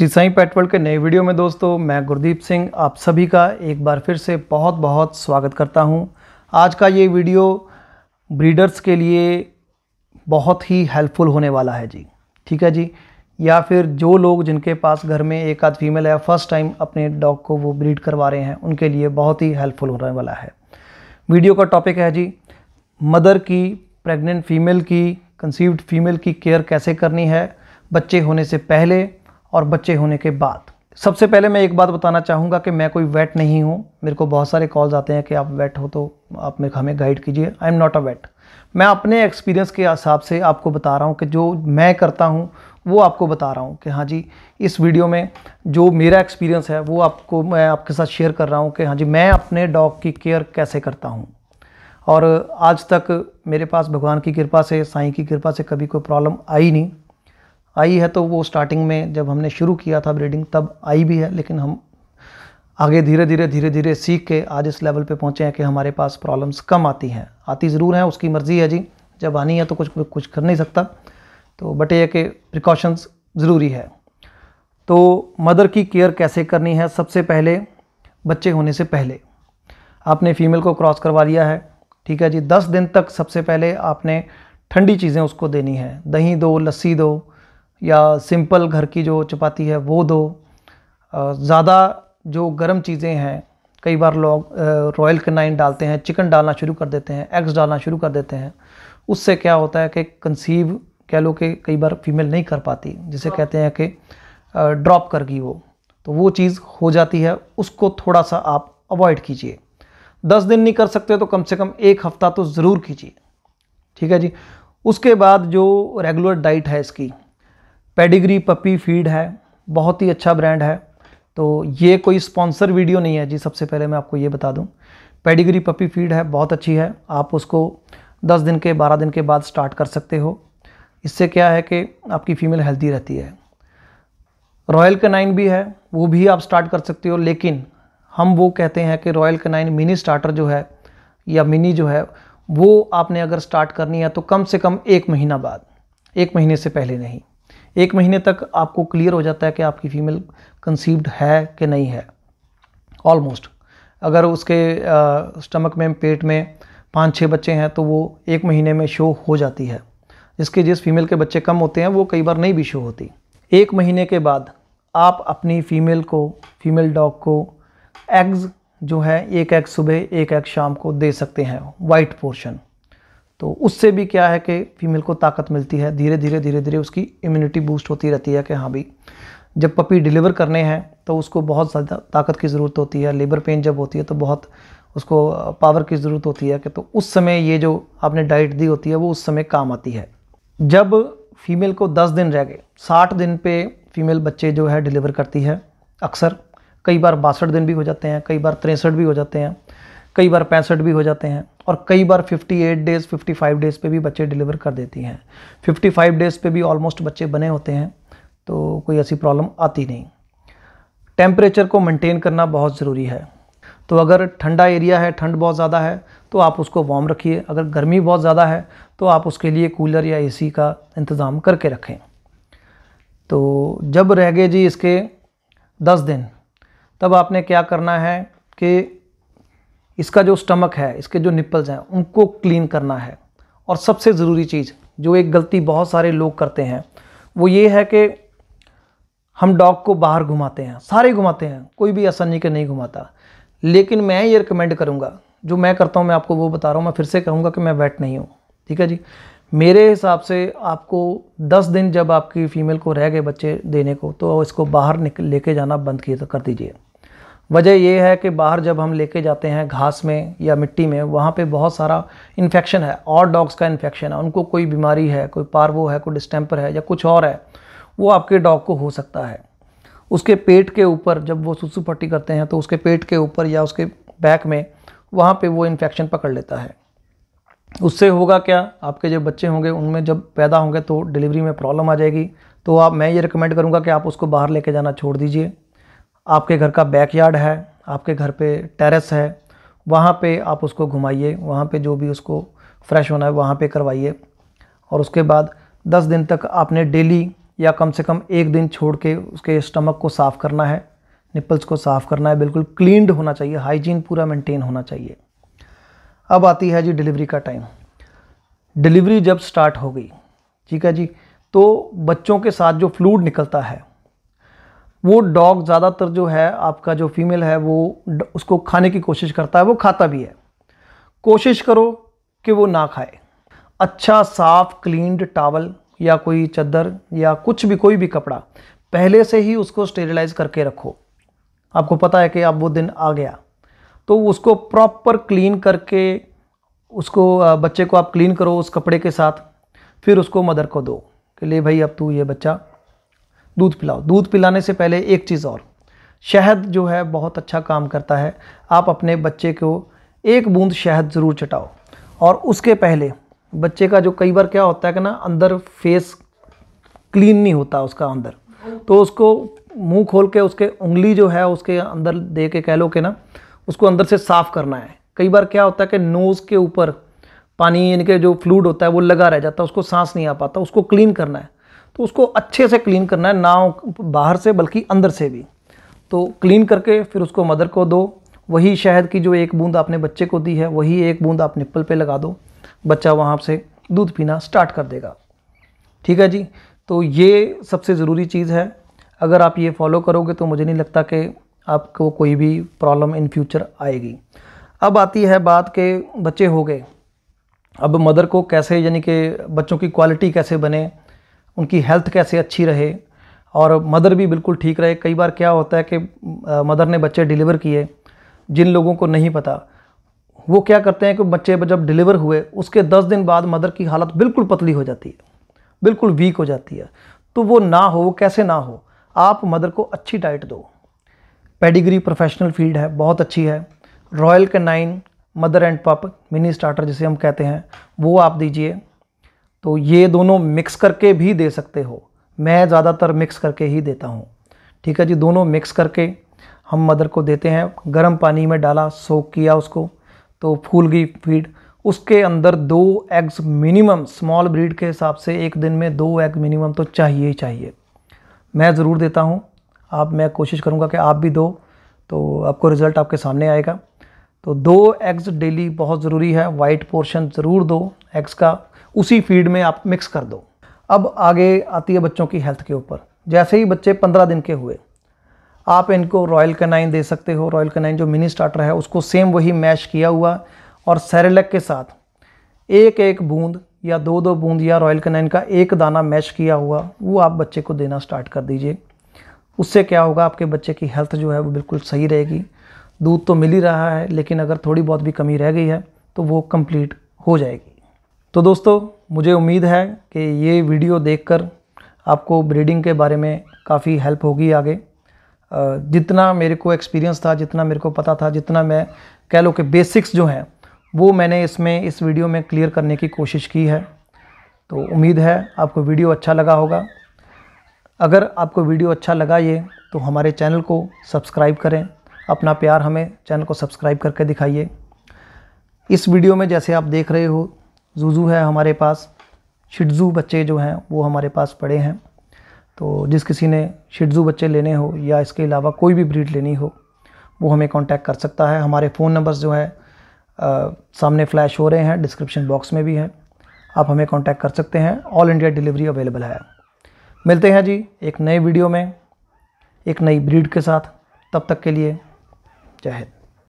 Shri Sai petrol के नए video में दोस्तों मैं गुरदीप सिंह आप सभी का एक बार फिर से बहुत बहुत स्वागत करता हूं आज का ये वीडियो ब्रीडर्स के लिए बहुत ही हेल्पफुल होने वाला है जी ठीक है जी या फिर जो लोग जिनके पास घर में एक आध फीमेल है फर्स्ट टाइम अपने डॉग को वो ब्रीड करवा रहे हैं उनके लिए बहुत ही हेल्पफुल होने वाला है वीडियो का टॉपिक है जी मदर की प्रेग्नेंट फीमेल की कंसीव्ड फीमेल की केयर कैसे करनी है बच्चे होने से पहले और बच्चे होने के बाद सबसे पहले मैं एक बात बताना चाहूँगा कि मैं कोई वेट नहीं हूँ मेरे को बहुत सारे कॉल्स आते हैं कि आप वेट हो तो आप मेरे हमें गाइड कीजिए I am not a vet मैं अपने एक्सपीरियंस के हिसाब से आपको बता रहा हूँ कि जो मैं करता हूँ वो आपको बता रहा हूँ कि हाँ जी इस वीडियो में जो मेरा एक्सपीरियंस है वो आपको मैं आपके साथ शेयर कर रहा हूँ कि हाँ जी मैं अपने डॉग की केयर कैसे करता हूँ और आज तक मेरे पास भगवान की कृपा से साईं की कृपा से कभी कोई प्रॉब्लम आई नहीं आई है तो वो स्टार्टिंग में जब हमने शुरू किया था ब्रीडिंग तब आई भी है लेकिन हम आगे धीरे धीरे धीरे धीरे सीख के आज इस लेवल पे पहुँचे हैं कि हमारे पास प्रॉब्लम्स कम आती हैं आती ज़रूर हैं उसकी मर्ज़ी है जी जब आनी है तो कुछ कुछ कर नहीं सकता तो बट ये कि प्रिकॉशंस ज़रूरी है तो मदर की केयर कैसे करनी है सबसे पहले बच्चे होने से पहले आपने फीमेल को क्रॉस करवा लिया है ठीक है जी दस दिन तक सबसे पहले आपने ठंडी चीज़ें उसको देनी है दही दो लस्सी दो या सिंपल घर की जो चपाती है वो दो ज़्यादा जो गर्म चीज़ें हैं कई बार लोग रॉयल कनाइन डालते हैं चिकन डालना शुरू कर देते हैं एग्स डालना शुरू कर देते हैं उससे क्या होता है कि कंसीव कह लो कि कई बार फीमेल नहीं कर पाती जिसे हाँ। कहते हैं कि ड्रॉप कर गई वो तो वो चीज़ हो जाती है उसको थोड़ा सा आप अवॉइड कीजिए दस दिन नहीं कर सकते तो कम से कम एक हफ़्ता तो ज़रूर कीजिए ठीक है जी उसके बाद जो रेगुलर डाइट है इसकी पेडिग्री पपी फीड है बहुत ही अच्छा ब्रांड है तो ये कोई स्पॉन्सर वीडियो नहीं है जी सबसे पहले मैं आपको ये बता दूं पेडिग्री पपी फीड है बहुत अच्छी है आप उसको 10 दिन के 12 दिन के बाद स्टार्ट कर सकते हो इससे क्या है कि आपकी फ़ीमेल हेल्दी रहती है रॉयल कनाइन भी है वो भी आप स्टार्ट कर सकते हो लेकिन हम वो कहते हैं कि रॉयल कनाइन मिनी स्टार्टर जो है या मिनी जो है वो आपने अगर स्टार्ट करनी है तो कम से कम एक महीना बाद एक महीने से पहले नहीं एक महीने तक आपको क्लियर हो जाता है कि आपकी फीमेल कंसीव्ड है कि नहीं है ऑलमोस्ट अगर उसके स्टमक में पेट में पाँच छः बच्चे हैं तो वो एक महीने में शो हो जाती है जिसके जिस फीमेल के बच्चे कम होते हैं वो कई बार नहीं भी शो होती एक महीने के बाद आप अपनी फीमेल को फीमेल डॉग को एग्ज़ जो है एक एग सुबह एक एग शाम को दे सकते हैं वाइट पोर्शन तो उससे भी क्या है कि फीमेल को ताकत मिलती है धीरे धीरे धीरे धीरे उसकी इम्यूनिटी बूस्ट होती रहती है कि हाँ भाई जब पपी डिलीवर करने हैं तो उसको बहुत ज़्यादा ताकत की ज़रूरत होती है लेबर पेन जब होती है तो बहुत उसको पावर की ज़रूरत होती है कि तो उस समय ये जो आपने डाइट दी होती है वो उस समय काम आती है जब फीमेल को 10 दिन रह गए 60 दिन पे फीमेल बच्चे जो है डिलीवर करती है अक्सर कई बार बासठ दिन भी हो जाते हैं कई बार तिरसठ भी हो जाते हैं कई बार पैंसठ भी हो जाते हैं और कई बार 58 डेज़ 55 डेज़ पे भी बच्चे डिलीवर कर देती हैं 55 डेज़ पे भी ऑलमोस्ट बच्चे बने होते हैं तो कोई ऐसी प्रॉब्लम आती नहीं टेम्परेचर को मेंटेन करना बहुत ज़रूरी है तो अगर ठंडा एरिया है ठंड बहुत ज़्यादा है तो आप उसको वार्म रखिए अगर गर्मी बहुत ज़्यादा है तो आप उसके लिए कूलर या एसी का इंतज़ाम करके रखें तो जब रह गए जी इसके दस दिन तब आपने क्या करना है कि इसका जो स्टमक है इसके जो निप्पल्स हैं उनको क्लीन करना है और सबसे ज़रूरी चीज़ जो एक गलती बहुत सारे लोग करते हैं वो ये है कि हम डॉग को बाहर घुमाते हैं सारे घुमाते हैं कोई भी ऐसा नहीं कि नहीं घुमाता लेकिन मैं ये रिकमेंड करूँगा जो मैं करता हूँ मैं आपको वो बता रहा हूँ मैं फिर से कहूँगा कि मैं वेट नहीं हूँ ठीक है जी मेरे हिसाब से आपको 10 दिन जब आपकी फ़ीमेल को रह गए बच्चे देने को तो इसको बाहर निकल लेके जाना बंद कर दीजिए वजह यह है कि बाहर जब हम लेके जाते हैं घास में या मिट्टी में वहाँ पे बहुत सारा इन्फेक्शन है और डॉग्स का इन्फेक्शन है उनको कोई बीमारी है कोई पारवो है कोई डिस्टेंपर है या कुछ और है वो आपके डॉग को हो सकता है उसके पेट के ऊपर जब वो सुसु पट्टी करते हैं तो उसके पेट के ऊपर या उसके बैक में वहाँ पर वो इन्फेक्शन पकड़ लेता है उससे होगा क्या आपके जो बच्चे होंगे उनमें जब पैदा होंगे तो डिलीवरी में प्रॉब्लम आ जाएगी तो आप मैं ये रिकमेंड करूँगा कि आप उसको बाहर लेके जाना छोड़ दीजिए आपके घर का बैकयार्ड है आपके घर पे टेरेस है वहाँ पे आप उसको घुमाइए वहाँ पे जो भी उसको फ्रेश होना है वहाँ पे करवाइए और उसके बाद 10 दिन तक आपने डेली या कम से कम एक दिन छोड़ के उसके स्टमक को साफ़ करना है निपल्स को साफ़ करना है बिल्कुल क्लीनड होना चाहिए हाइजीन पूरा मेंटेन होना चाहिए अब आती है जी डिलीवरी का टाइम डिलीवरी जब स्टार्ट हो गई ठीक है जी तो बच्चों के साथ जो फ्लूड निकलता है वो डॉग ज़्यादातर जो है आपका जो फीमेल है वो उसको खाने की कोशिश करता है वो खाता भी है कोशिश करो कि वो ना खाए अच्छा साफ़ क्लीन्ड टावल या कोई चद्दर या कुछ भी कोई भी कपड़ा पहले से ही उसको स्टेरिलाइज करके रखो आपको पता है कि अब वो दिन आ गया तो उसको प्रॉपर क्लीन करके उसको बच्चे को आप क्लीन करो उस कपड़े के साथ फिर उसको मदर को दो कि ले भाई अब तू ये बच्चा दूध पिलाओ दूध पिलाने से पहले एक चीज़ और शहद जो है बहुत अच्छा काम करता है आप अपने बच्चे को एक बूंद शहद ज़रूर चटाओ और उसके पहले बच्चे का जो कई बार क्या होता है कि ना अंदर फेस क्लीन नहीं होता उसका अंदर तो उसको मुंह खोल के उसके उंगली जो है उसके अंदर दे के कह लो के ना उसको अंदर से साफ़ करना है कई बार क्या होता है कि नोज़ के ऊपर पानी यानी कि जो फ्लूड होता है वो लगा रह जाता है उसको सांस नहीं आ पाता उसको क्लीन करना है तो उसको अच्छे से क्लीन करना है ना बाहर से बल्कि अंदर से भी तो क्लीन करके फिर उसको मदर को दो वही शहद की जो एक बूंद आपने बच्चे को दी है वही एक बूंद आप निप्पल पे लगा दो बच्चा वहाँ से दूध पीना स्टार्ट कर देगा ठीक है जी तो ये सबसे ज़रूरी चीज़ है अगर आप ये फॉलो करोगे तो मुझे नहीं लगता कि आपको कोई भी प्रॉब्लम इन फ्यूचर आएगी अब आती है बात के बच्चे हो गए अब मदर को कैसे यानी कि बच्चों की क्वालिटी कैसे बने उनकी हेल्थ कैसे अच्छी रहे और मदर भी बिल्कुल ठीक रहे कई बार क्या होता है कि मदर ने बच्चे डिलीवर किए जिन लोगों को नहीं पता वो क्या करते हैं कि बच्चे जब डिलीवर हुए उसके दस दिन बाद मदर की हालत बिल्कुल पतली हो जाती है बिल्कुल वीक हो जाती है तो वो ना हो वो कैसे ना हो आप मदर को अच्छी डाइट दो पेडिग्री प्रोफेशनल फील्ड है बहुत अच्छी है Royal Canin mother and pup mini starter जिसे हम कहते हैं वो आप दीजिए तो ये दोनों मिक्स करके भी दे सकते हो मैं ज़्यादातर मिक्स करके ही देता हूँ ठीक है जी दोनों मिक्स करके हम मदर को देते हैं गर्म पानी में डाला सोक किया उसको तो फूल गई फीड उसके अंदर दो एग्स मिनिमम स्मॉल ब्रीड के हिसाब से एक दिन में दो एग मिनिमम तो चाहिए ही चाहिए मैं ज़रूर देता हूँ आप मैं कोशिश करूँगा कि आप भी दो तो आपको रिज़ल्ट आपके सामने आएगा तो दो एग्स डेली बहुत ज़रूरी है वाइट पोर्शन ज़रूर दो एग्स का उसी फीड में आप मिक्स कर दो अब आगे आती है बच्चों की हेल्थ के ऊपर जैसे ही बच्चे पंद्रह दिन के हुए आप इनको रॉयल कनाइन दे सकते हो रॉयल कनाइन जो मिनी स्टार्टर है उसको सेम वही मैश किया हुआ और सैरेलक के साथ एक एक बूंद या दो दो बूंद या रॉयल कनाइन का एक दाना मैश किया हुआ वो आप बच्चे को देना स्टार्ट कर दीजिए उससे क्या होगा आपके बच्चे की हेल्थ जो है वो बिल्कुल सही रहेगी दूध तो मिल ही रहा है लेकिन अगर थोड़ी बहुत भी कमी रह गई है तो वो कंप्लीट हो जाएगी तो दोस्तों मुझे उम्मीद है कि ये वीडियो देखकर आपको ब्रीडिंग के बारे में काफ़ी हेल्प होगी आगे जितना मेरे को एक्सपीरियंस था जितना मेरे को पता था जितना मैं कह लो कि बेसिक्स जो हैं वो मैंने इसमें इस वीडियो में क्लियर करने की कोशिश की है तो उम्मीद है आपको वीडियो अच्छा लगा होगा अगर आपको वीडियो अच्छा लगा ये तो हमारे चैनल को सब्सक्राइब करें अपना प्यार हमें चैनल को सब्सक्राइब करके दिखाइए इस वीडियो में जैसे आप देख रहे हो जूजू है हमारे पास शिडजू बच्चे जो हैं वो हमारे पास पड़े हैं तो जिस किसी ने शिडजू बच्चे लेने हो या इसके अलावा कोई भी ब्रीड लेनी हो वो हमें कांटेक्ट कर सकता है हमारे फ़ोन नंबर्स जो है आ, सामने फ्लैश हो रहे हैं डिस्क्रिप्शन बॉक्स में भी हैं आप हमें कांटेक्ट कर सकते हैं ऑल इंडिया डिलीवरी अवेलेबल है मिलते हैं जी एक नए वीडियो में एक नई ब्रीड के साथ तब तक के लिए जय हिंद